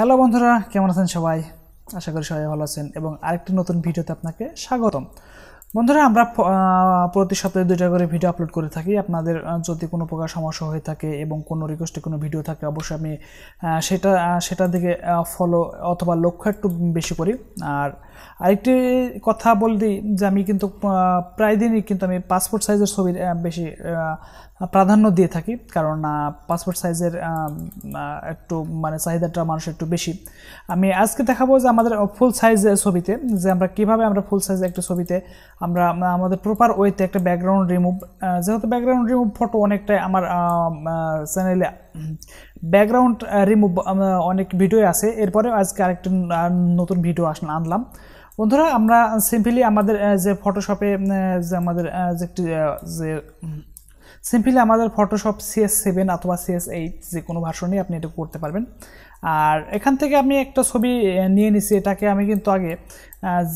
hello বন্ধুরা কেমন আছেন সবাই আশা করি সবাই ভালো আছেন এবং আরেকটি নতুন ভিডিওতে আপনাকে স্বাগতম বন্ধুরা আমরা প্রতি সপ্তাহে দুইটা করে ভিডিও আপলোড করে থাকি আপনাদের যদি কোনো প্রকার সমস্যা হয়ে থাকে এবং কোনো রিকোয়েস্টে কোনো ভিডিও থাকে অবশ্যই আমি সেটা সেটা দিকে ফলো অথবা লক্ষ্য একটু বেশি করি আর আরেকটি কথা বল দিই যে আমি কিন্তু প্রায় দিনই কিন্তু আমি পাসপোর্ট সাইজের ছবির বেশি প্রাধান্য দিয়ে থাকি কারণ পাসপোর্ট সাইজের একটু মানে চাহিদাটা মানুষের একটু বেশি আমি আজকে দেখাবো যে আমাদের ফুল সাইজ ছবিতে যে আমরা কিভাবে আমরা ফুল সাইজ একটা ছবিতে আমরা আমাদের প্রপার ওয়েতে একটা ব্যাকগ্রাউন্ড রিমুভ যেহেতু ব্যাকগ্রাউন্ড রিমুভ ফটো অনেকটাই আমার চ্যানেলে ব্যাকগ্রাউন্ড রিমুভ অনেক ভিডিও আছে এরপরে আজকে আরেকটা নতুন ভিডিও আস আনলাম বন্ধুরা আমরা সিম্পলি আমাদের যে ফটোশপে যে আমাদের যে একটি যে সিম্পলি আমাদের ফটোশপ সিএস সেভেন অথবা সিএস এইট যে কোনো ভার্সনই আপনি এটা করতে পারবেন আর এখান থেকে আমি একটা ছবি নিয়ে নিছি এটাকে আমি কিন্তু আগে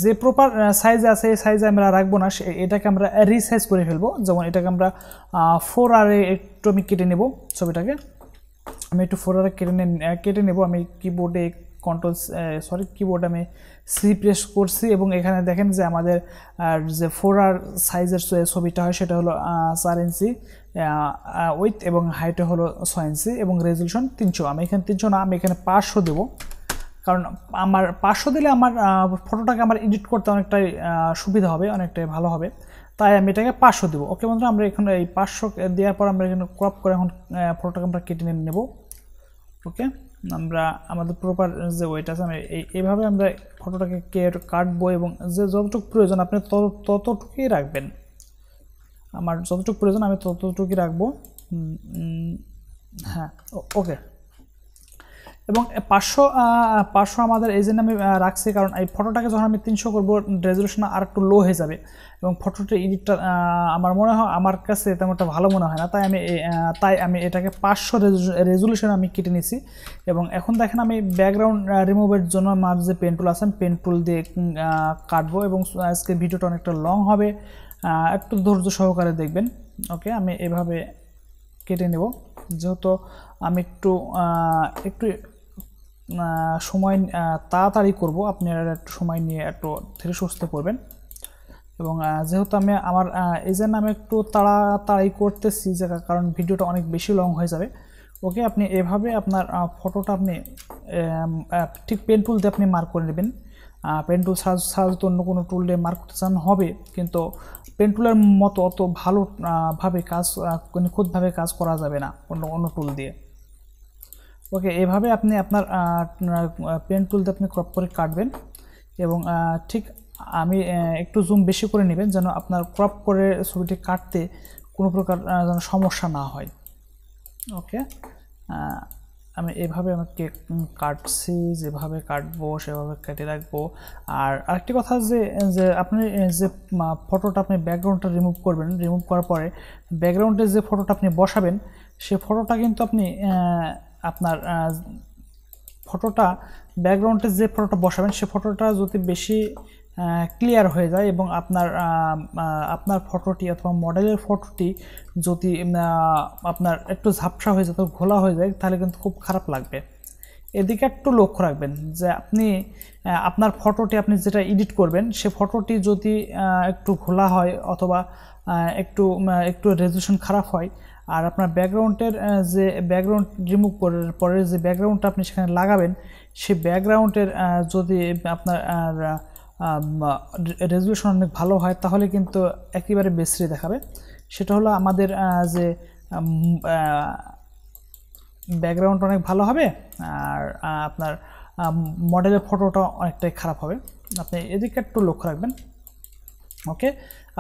যে প্রপার সাইজ আছে এই সাইজে আমরা রাখবো না এটাকে আমরা রিসাইজ করে ফেলবো যেমন এটাকে আমরা ফোর আরে একটু আমি কেটে নেব ছবিটাকে আমি একটু ফোর আরে কেটে কেটে নেব আমি কিবোর্ডে কন্ট্রোল সরি কিবোর্ড আমি সি প্রেস করছি এবং এখানে দেখেন যে আমাদের যে ফোর আর সাইজের ছবিটা হয় সেটা হলো চার ইঞ্চি উইথ এবং হাইটে হলো ছয় ইঞ্চি এবং রেজলিউশন তিনশো আমি এখানে তিনশো না আমি এখানে পাঁচশো দেবো কারণ আমার পাঁচশো দিলে আমার ফটোটাকে আমার এডিট করতে অনেকটাই সুবিধা হবে অনেকটাই ভালো হবে তাই আমি এটাকে পাঁচশো দেবো ওকে বন্ধুরা আমরা এখানে এই পাঁচশো দেওয়ার পর আমরা এখানে ক্রপ করে এখন ফটোটাকে আমরা কেটে নিয়ে নেব ওকে আমরা আমাদের প্রপার যে ওয়েট আছে এই এইভাবে আমরা ফটোটাকে কেয়ার কাটবো এবং যে যতটুকু প্রয়োজন আপনি ততটুকুই রাখবেন আমার যতটুকু প্রয়োজন আমি ততটুকুই রাখবো হ্যাঁ ওকে এবং পাঁচশো পাঁচশো আমাদের এই জন্য আমি রাখছি কারণ এই ফটোটাকে যখন আমি তিনশো করবো রেজলিউশন আর একটু লো হয়ে যাবে এবং ফটোটা এডিটটা আমার মনে হয় আমার কাছে তেমন একটা ভালো মনে হয় না তাই আমি তাই আমি এটাকে পাঁচশো রেজলিউশন আমি কেটে নিছি এবং এখন দেখেন আমি ব্যাকগ্রাউন্ড রিমুভের জন্য আমার যে পেন টুল আছে পেন টুল দিয়ে কাটবো এবং আজকে ভিডিওটা অনেকটা লং হবে একটু ধৈর্য সহকারে দেখবেন ওকে আমি এভাবে কেটে নেব যেহেতু আমি একটু একটু সময় তাড়াতাড়ি করব আপনারা একটু সময় নিয়ে একটু ধীরে সুস্থ করবেন এবং যেহেতু আমি আমার এই জন্য আমি একটু তাড়াতাড়ি করতেছি যে কারণ ভিডিওটা অনেক বেশি লং হয়ে যাবে ওকে আপনি এভাবে আপনার ফটোটা আপনি ঠিক পেন টুল দিয়ে আপনি মার্ক করে নেবেন পেন টুল সাজ সাজ অন্য কোনো টুল দিয়ে মার্ক করতে চান হবে কিন্তু পেন টুলের মতো অত ভালোভাবে কাজ নিখুঁতভাবে মানে কাজ করা যাবে না অন্য অন্য টুল দিয়ে ওকে এভাবে আপনি আপনার পেন টুলতে আপনি ক্রপ করে কাটবেন এবং ঠিক আমি একটু জুম বেশি করে নেবেন যেন আপনার ক্রপ করে ছবিটি কাটতে কোনো প্রকার যেন সমস্যা না হয় ওকে আমি এভাবে আমাকে কাটছি যেভাবে কাটবো সেভাবে কেটে রাখবো আর আরেকটি কথা যে যে আপনি যে ফটোটা আপনি ব্যাকগ্রাউন্ডটা রিমুভ করবেন রিমুভ করার পরে ব্যাকগ্রাউন্ডে যে ফটোটা আপনি বসাবেন সে ফটোটা কিন্তু আপনি আপনার ফটোটা ব্যাকগ্রাউন্ডে যে ফটোটা বসাবেন সে ফটোটা যদি বেশি ক্লিয়ার হয়ে যায় এবং আপনার আপনার ফটোটি অথবা মডেলের ফটোটি যদি আপনার একটু ঝাপসা হয়ে যায় ঘোলা হয়ে যায় তাহলে কিন্তু খুব খারাপ লাগবে এদিকে একটু লক্ষ্য রাখবেন যে আপনি আপনার ফটোটি আপনি যেটা এডিট করবেন সে ফটোটি যদি একটু ঘোলা হয় অথবা একটু একটু রেজুলেশন খারাপ হয় আর আপনার ব্যাকগ্রাউন্ডের যে ব্যাকগ্রাউন্ড রিমুভ করার পরে যে ব্যাকগ্রাউন্ডটা আপনি সেখানে লাগাবেন সেই ব্যাকগ্রাউন্ডের যদি আপনার রেজলিউশন অনেক ভালো হয় তাহলে কিন্তু একেবারে বেশি দেখাবে সেটা হলো আমাদের যে ব্যাকগ্রাউন্ড অনেক ভালো হবে আর আপনার মডেলের ফটোটা অনেকটাই খারাপ হবে আপনি এদিকে একটু লক্ষ্য রাখবেন ওকে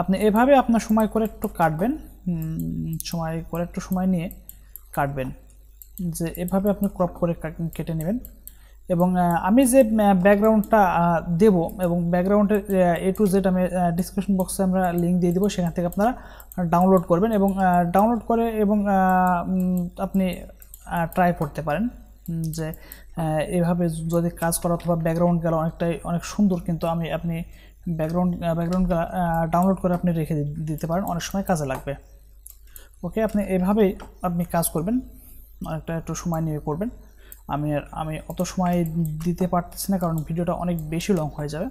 আপনি এভাবে আপনার সময় করে একটু কাটবেন সময় করে একটু সময় নিয়ে কাটবেন যে এভাবে আপনি ক্রপ করে কেটে নেবেন এবং আমি যে ব্যাকগ্রাউন্ডটা দেব এবং ব্যাকগ্রাউন্ডের এ টু জেড আমি ডিসক্রিপশন বক্সে আমরা লিঙ্ক দিয়ে দেবো সেখান থেকে আপনারা ডাউনলোড করবেন এবং ডাউনলোড করে এবং আপনি ট্রাই করতে পারেন যে এভাবে যদি কাজ করা অথবা ব্যাকগ্রাউন্ড গেলে অনেকটাই অনেক সুন্দর কিন্তু আমি আপনি ব্যাকগ্রাউন্ড ব্যাকগ্রাউন্ড ডাউনলোড করে আপনি রেখে দিতে পারেন অনেক সময় কাজে লাগবে ওকে আপনি এভাবেই আপনি কাজ করবেন একটা একটু সময় নিয়ে করবেন আমি আমি অত সময় দিতে পারতেছি না কারণ ভিডিওটা অনেক বেশি লং হয়ে যাবে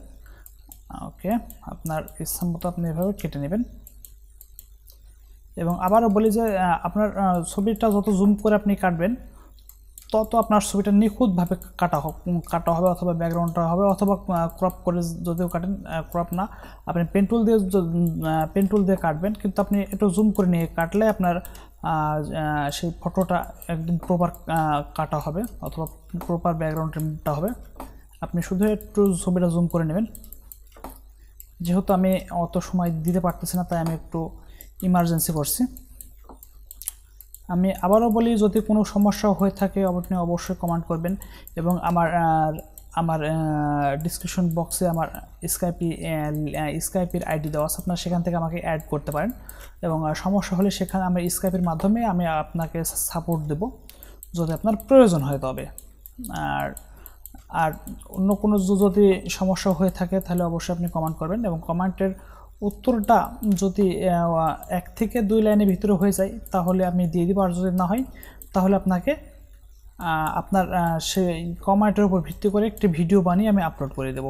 ওকে আপনার ইচ্ছা মতো আপনি এভাবে কেটে নেবেন এবং আবারও বলি যে আপনার ছবিটা যত জুম করে আপনি কাটবেন তত আপনার ছবিটা নিখুঁতভাবে কাটা হোক কাটা হবে অথবা ব্যাকগ্রাউন্ডটা হবে অথবা ক্রপ করে যদিও কাটেন ক্রপ না আপনি পেন্টুল দিয়ে পেন্টুল দিয়ে কাটবেন কিন্তু আপনি একটু জুম করে নিয়ে কাটলে আপনার সেই ফটোটা একদম প্রপার কাটা হবে অথবা প্রপার ব্যাকগ্রাউন্ডটা হবে আপনি শুধু একটু ছবিটা জুম করে নেবেন যেহেতু আমি অত সময় দিতে পারতেছি না তাই আমি একটু ইমার্জেন্সি করছি আমি আবারও বলি যদি কোনো সমস্যা হয়ে থাকে আপনি অবশ্যই কমেন্ট করবেন এবং আমার আমার ডিসক্রিপশন বক্সে আমার স্কাইপি স্কাইপির আইডি দেওয়া আছে আপনারা সেখান থেকে আমাকে অ্যাড করতে পারেন এবং সমস্যা হলে সেখানে আমি স্কাইপের মাধ্যমে আমি আপনাকে সাপোর্ট দেব যদি আপনার প্রয়োজন হয় তবে আর আর অন্য কোনো যদি সমস্যা হয়ে থাকে তাহলে অবশ্যই আপনি কমেন্ট করবেন এবং কমেন্টের উত্তরটা যদি এক থেকে দুই লাইনের ভিতরে হয়ে যায় তাহলে আমি দিয়ে দিব আর যদি না হয় তাহলে আপনাকে আপনার সেই কমার্টের উপর ভিত্তি করে একটি ভিডিও বানিয়ে আমি আপলোড করে দেব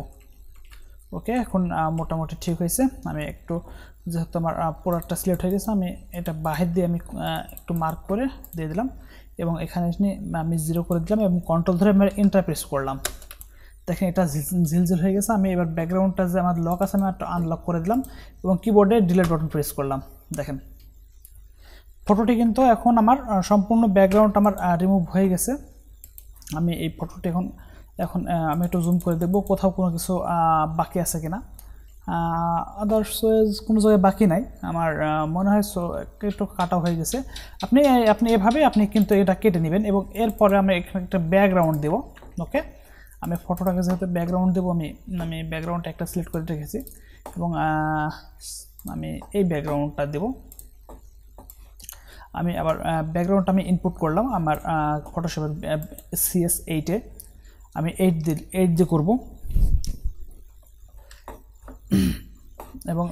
ওকে এখন মোটামুটি ঠিক হয়েছে আমি একটু যেহেতু আমার প্রোডাক্টটা সিলেক্ট হয়ে গেছে আমি এটা বাহির দিয়ে আমি একটু মার্ক করে দিয়ে দিলাম এবং এখানে আমি জিরো করে দিলাম এবং কন্ট্রোল ধরে আমি ইন্টারপ্রেস করলাম দেখেন এটা ঝিলঝিল হয়ে গেছে আমি এবার ব্যাকগ্রাউন্ডটা যে আমার লক আছে আমি আনলক করে দিলাম এবং কিবোর্ডে ডিলেট বাটন প্রেস করলাম দেখেন ফটোটি কিন্তু এখন আমার সম্পূর্ণ ব্যাকগ্রাউন্ড আমার রিমুভ হয়ে গেছে আমি এই ফটোটি এখন এখন আমি একটু জুম করে দেখব কোথাও কোনো কিছু বাকি আছে কিনা আদার্স কোনো জায়গায় বাকি নাই আমার মনে হয় একটু কাটা হয়ে গেছে আপনি আপনি এভাবে আপনি কিন্তু এটা কেটে নেবেন এবং এরপরে আমি এখানে একটা ব্যাকগ্রাউন্ড দেব ওকে আমি ফটোটাকে যেহেতু ব্যাকগ্রাউন্ড দেবো আমি আমি ব্যাকগ্রাউন্ড একটা সিলেক্ট করে রেখেছি এবং আমি এই ব্যাকগ্রাউন্ডটা দেব আমি আবার ব্যাকগ্রাউন্ডটা আমি ইনপুট করলাম আমার ফটোশপের সিএস এইটে আমি এইট দি এইট দিয়ে করবো এবং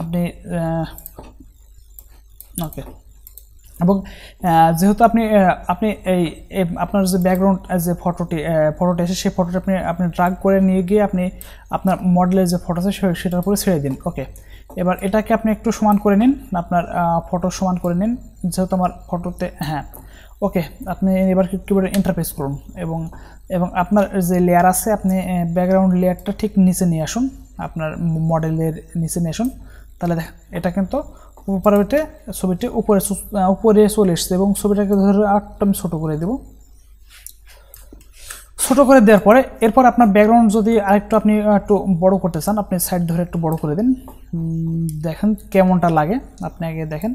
আপনি ওকে এবং যেহেতু আপনি আপনি এই আপনার যে ব্যাকগ্রাউন্ড যে ফটোটি ফটোটা আছে সেই ফটোটা আপনি আপনি ড্রাগ করে নিয়ে গিয়ে আপনি আপনার মডেলের যে ফটো আছে সেটার উপরে ছেড়ে দিন ওকে এবার এটাকে আপনি একটু সমান করে নিন আপনার ফটো সমান করে নিন যেহেতু আমার ফটোতে হ্যাঁ ওকে আপনি এবার কিবোর্ডে ইন্টারফেস করুন এবং এবং আপনার যে লেয়ার আছে আপনি ব্যাকগ্রাউন্ড লেয়ারটা ঠিক নিচে নিয়ে আসুন আপনার মডেলের নিচে নিয়ে আসুন তাহলে এটা কিন্তু উপরে ছবিটি উপরে উপরে চলে এসছে এবং ছবিটাকে ধরে আটটা আমি ছোটো করে দেব ছোটো করে দেওয়ার পরে এরপর আপনার ব্যাকগ্রাউন্ড যদি আরেকটু আপনি একটু বড় করতে চান আপনি সাইড ধরে একটু বড় করে দিন দেখেন কেমনটা লাগে আপনি আগে দেখেন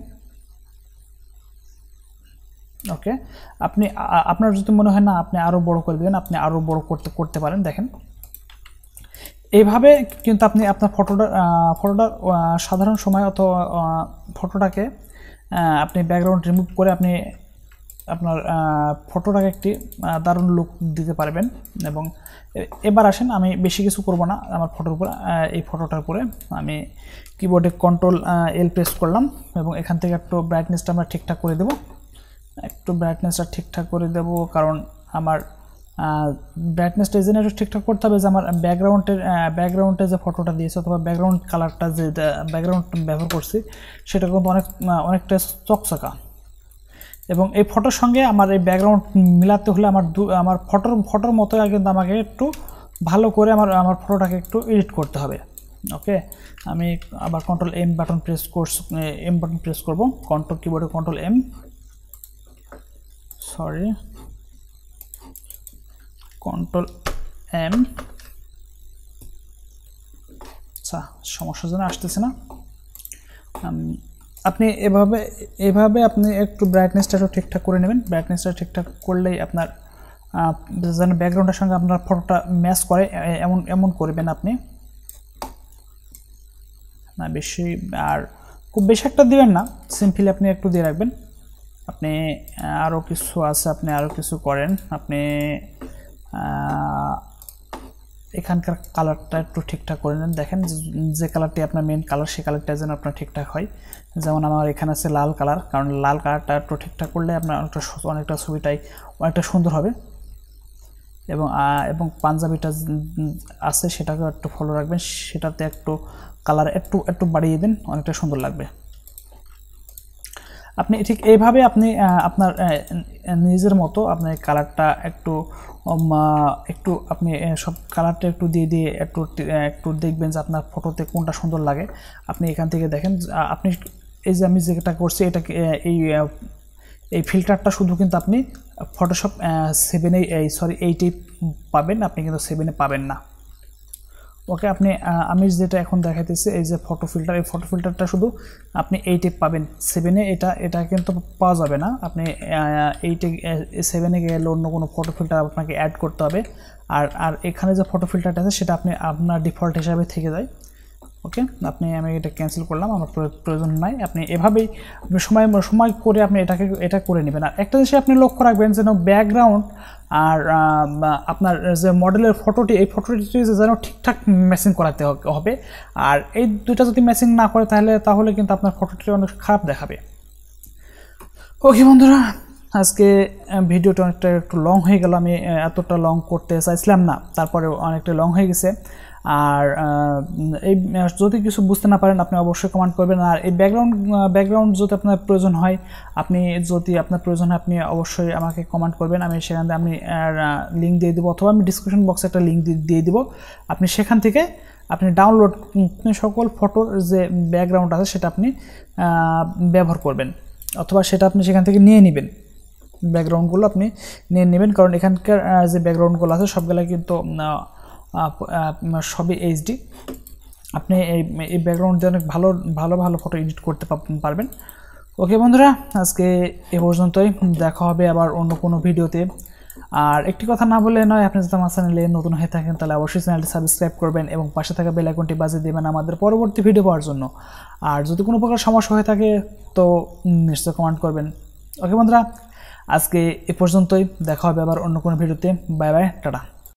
ওকে আপনি আপনার যদি মনে হয় না আপনি আরও বড় করে দেবেন আপনি আরও বড় করতে করতে পারেন দেখেন এইভাবে কিন্তু আপনি আপনার ফটোটা ফটোটা সাধারণ সময় অত ফটোটাকে আপনি ব্যাকগ্রাউন্ড রিমুভ করে আপনি আপনার ফটোটাকে একটি দারুণ লুক দিতে পারবেন এবং এবার আসেন আমি বেশি কিছু করব না আমার ফটোর উপর এই ফটোটার উপরে আমি কিবোর্ডে কন্ট্রোল এল প্রেস করলাম এবং এখান থেকে একটু ব্রাইটনেসটা আমরা ঠিকঠাক করে দেব একটু ব্রাইটনেসটা ঠিকঠাক করে দেব কারণ আমার ব্রাইটনেস এই জন্য একটু ঠিকঠাক করতে হবে যে আমার ব্যাকগ্রাউন্ডের ব্যাকগ্রাউন্ডে যে ফটোটা দিয়েছে অথবা ব্যাকগ্রাউন্ড কালারটা যে ব্যাকগ্রাউন্ড ব্যবহার করছি সেটা কিন্তু অনেক অনেকটা চকচকা এবং এই ফটোর সঙ্গে আমার এই ব্যাকগ্রাউন্ড মিলাতে হলে আমার আমার ফটোর ফটোর মতো কিন্তু আমাকে একটু ভালো করে আমার আমার ফটোটাকে একটু এডিট করতে হবে ওকে আমি আবার control M button press course M button press করব কন্ট্রোল কিবোর্ডে control M sorry control M আচ্ছা সমস্যার জন্য আসতেছে না আপনি এভাবে এভাবে আপনি একটু ব্রাইটনেসটা একটু ঠিকঠাক করে নেবেন ব্রাইটনেসটা ঠিকঠাক করলেই আপনার যেন ব্যাকগ্রাউন্ডের সঙ্গে আপনার ফটোটা ম্যাচ করে এমন এমন করবেন আপনি না বেশি আর খুব বেশি একটা দেবেন না সিম্পলি আপনি একটু দিয়ে রাখবেন আপনি আরও কিছু আছে আপনি আরও কিছু করেন আপনি এখানকার কালারটা একটু ঠিকঠাক করে নেন দেখেন যে কালারটি আপনার মেন কালার সেই কালারটা যেন আপনার ঠিকঠাক হয় যেমন আমার এখানে আছে লাল কালার কারণ লাল কালারটা একটু ঠিকঠাক করলে আপনার অনেকটা অনেকটা ছবিটাই অনেকটা সুন্দর হবে এবং এবং পাঞ্জাবিটা আছে সেটাকেও একটু ফলো রাখবেন সেটাতে একটু কালার একটু একটু বাড়িয়ে দিন অনেকটা সুন্দর লাগবে আপনি ঠিক এইভাবে আপনি আপনার নিজের মতো আপনার কালারটা একটু একটু আপনি সব কালারটা একটু দিয়ে দিয়ে একটু একটু দেখবেন যে আপনার ফটোতে কোনটা সুন্দর লাগে আপনি এখান থেকে দেখেন আপনি এই যে আমি যেটা করছি এটাকে এই এই ফিল্টারটা শুধু কিন্তু আপনি ফটোশপ সেভেনে এই সরি এইটে পাবেন আপনি কিন্তু সেভেনে পাবেন না ওকে আপনি আমি যেটা এখন দেখাইতেছি এই যে ফটো ফিল্টার এই ফটো ফিল্টারটা শুধু আপনি এইটে পাবেন সেভেনে এটা এটা কিন্তু পাওয়া যাবে না আপনি এইটে সেভেনে গেলে অন্য কোনো ফটো ফিল্টার আপনাকে অ্যাড করতে হবে আর আর এখানে যে ফটো ফিল্টারটা আছে সেটা আপনি আপনার ডিফল্ট হিসাবে থেকে যায় ওকে আপনি আমি এটা ক্যান্সেল করলাম আমার প্রয়োজন নাই আপনি এভাবেই সময় সময় করে আপনি এটাকে এটা করে নেবেন আর একটা জিনিস আপনি লক্ষ্য রাখবেন যেন ব্যাকগ্রাউন্ড আর আপনার যে মডেলের ফটোটি এই ফটোটি যেন ঠিকঠাক ম্যাচিং করাতে হবে আর এই দুটা যদি ম্যাচিং না করে তাহলে তাহলে কিন্তু আপনার ফটোটি অনেক খারাপ দেখাবে ওকে বন্ধুরা আজকে ভিডিওটা অনেকটা একটু লং হয়ে গেল আমি এতটা লং করতে চাইছিলাম না তারপরে অনেকটা লং হয়ে গেছে আর এই যদি কিছু বুঝতে না পারেন আপনি অবশ্যই কমান্ড করবেন আর এই ব্যাকগ্রাউন্ড ব্যাকগ্রাউন্ড যদি আপনার প্রয়োজন হয় আপনি যদি আপনার প্রয়োজন হয় আপনি অবশ্যই আমাকে কমান্ড করবেন আমি সেখান থেকে আমি লিঙ্ক দিয়ে দেবো অথবা আমি ডিসক্রিপশন বক্সে একটা লিঙ্ক দিয়ে দেবো আপনি সেখান থেকে আপনি ডাউনলোড সকল ফটোর যে ব্যাকগ্রাউন্ড আছে সেটা আপনি ব্যবহার করবেন অথবা সেটা আপনি সেখান থেকে নিয়ে নেবেন ব্যাকগ্রাউন্ডগুলো আপনি নিয়ে নেবেন কারণ এখানকার যে ব্যাকগ্রাউন্ডগুলো আছে সবগুলো কিন্তু সবই এইচডি আপনি এই এই ব্যাকগ্রাউন্ড দিয়ে অনেক ভালো ভালো ভালো ফটো এডিট করতে পারবেন ওকে বন্ধুরা আজকে এ পর্যন্তই দেখা হবে আবার অন্য কোনো ভিডিওতে আর একটি কথা না বলে নয় আপনি যদি আমার চ্যানেলে নতুন হয়ে থাকেন তাহলে অবশ্যই চ্যানেলটি সাবস্ক্রাইব করবেন এবং পাশে থাকা বেল আইকনটি বাজিয়ে দেবেন আমাদের পরবর্তী ভিডিও পাওয়ার জন্য আর যদি কোনো প্রকার সমস্যা হয়ে থাকে তো নিশ্চয় কমেন্ট করবেন ওকে বন্ধুরা আজকে এ পর্যন্তই দেখা হবে আবার অন্য কোনো ভিডিওতে বাই বাই টাটা